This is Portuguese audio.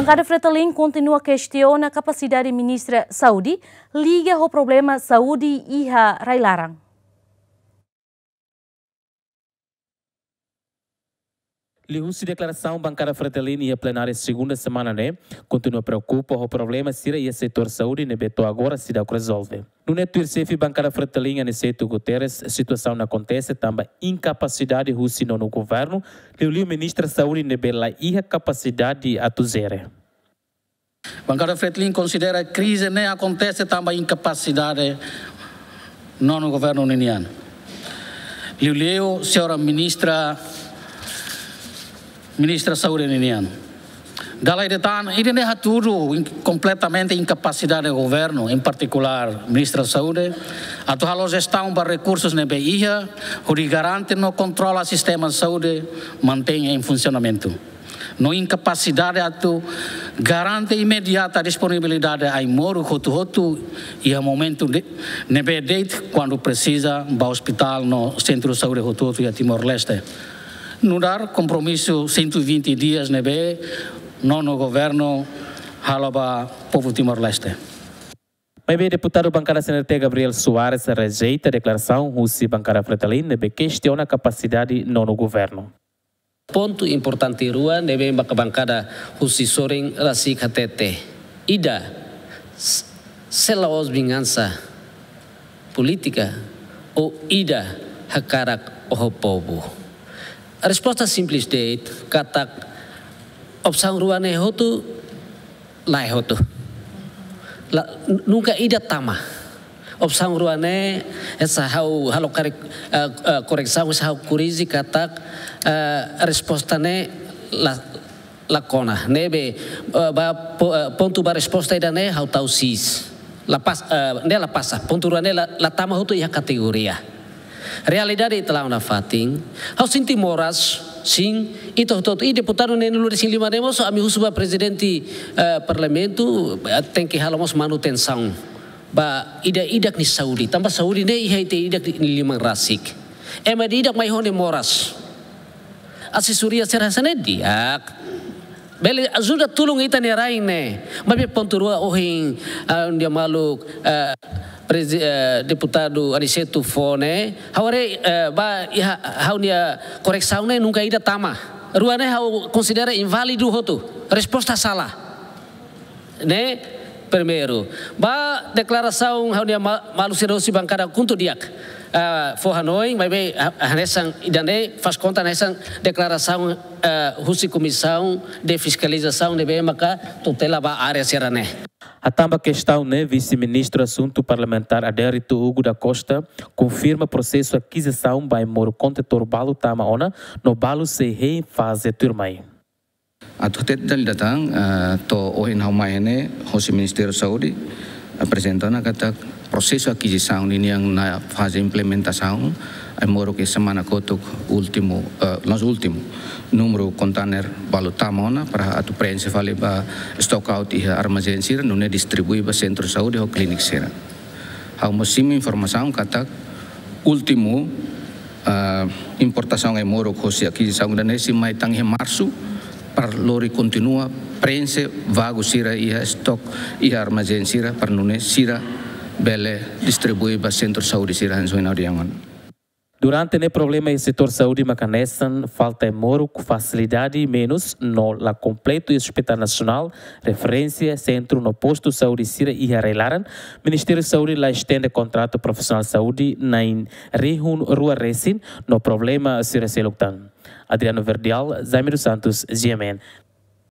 Bancada Fretalim continua a questionar a capacidade ministra Saúde liga ao problema saúde e a Railarang. Liúcio declaração bancária fratelina e a plenária segunda semana, né? Continua preocupa o problema se é e setor saúde e né, beto agora se dá resolve. No neto irsefi bancada fratelinha ne né, seito Guterres, situação não acontece também incapacidade russa no governo, e o ministro da bela e a capacidade de atuzere. Bancada Fretlin considera que crise nem acontece também incapacidade no governo niniano. o senhor ministra ministra Saúde Saurinian. Dalaidetan, ele não é tudo completamente incapacidade do governo, em particular ministra da Saúde. Atualos estão para recursos na BIA, o que garante não controla o sistema de saúde, mantém em funcionamento. No incapacidade atu garante imediata disponibilidade a imoro rotu hotu, e a é momento de nebe quando precisa para o hospital no centro de saúde rotu hotu e Timor-Leste. Nurar compromisso 120 dias na B, nono governo, Halaba, povo Timor-Leste. Maybe deputado senhor CNT Gabriel Soares rejeita a declaração russa bancária Fretalin e questiona a capacidade no governo. Ponto importante rua nebe bancada russa soren rasi katete. Ida, selaos vingança política ou ida hakarak o povo. Resposta simples de kata opsang ruane hotu laiho nungka La, nunca ida tama. Opsang ruane esa hau halo karek uh, eh, uh, eh, koreksa hau kurizi kata uh, resposta ne la, kona Nebe uh, ba, po, uh, pontu ba resposta ida ne hau tausis. La pas, uh, ne la pasa. Pontu ruane la, la tama hotu ia kategoria. Realidade itala fatin, ao sinti moras, sim, e toto e deputado nem lura sim lima demos, a mi husuba presidente eh, parlamento, tem que halamos manutenção. Ba ida idak ni Saudi, tanpa Saudi ne ihai te idak ni lima rasik. Ema di idak mai hone moras. Asi Suria serhasane diak. Beli azuda tulung ita ne raine, mabe ponturua ohing oh, eh, dia maluk, eh, Eh, deputado Aniceto Fone, haware eh, ba haunia correção né nunca ida tama. Ruane hau considera inválido roto. Resposta salah. Né? Primeiro, ba declaração haunia malu serosi bancada kunto diak. Uh, eh, for Hanoi, vai ver nessa idane faz conta nessa declaração uh, russa comissão de fiscalização de bem maca tutela ba área serané. A tamba questão, né, vice-ministro assunto parlamentar Adérito Hugo da Costa confirma processo aquisição by Moro contetor Balo Tamaona Ona no Balo se fase turmai. A tutete datang, eh, to ohin haumai hene, hosi Ministério da Saúde, Presentona kata proseso aqui de yang na fase implementação é moro semana kotuk último uh, nós último número container balutamona para atu prensa vale ba stock out iha e armazen sira não distribui ba centro saúde ho klinik sira hau uma kata último uh, importação é moro que aqui de da per lori continua prense vago sira iha stock iha armazen sira per nune sira belle distribui ba centro saudi sira hansoin audiangon. Durante o problema do setor saúde macanessan falta e é moro com facilidade menos no la completo hospital nacional referência é centro no posto saúde sira e arrelaran Ministério de Saúde lá estende contrato profissional saúde na in Rihun Rua Resin no problema sira seloctan. Adriano Verdial, Zaimiro Santos, GMN.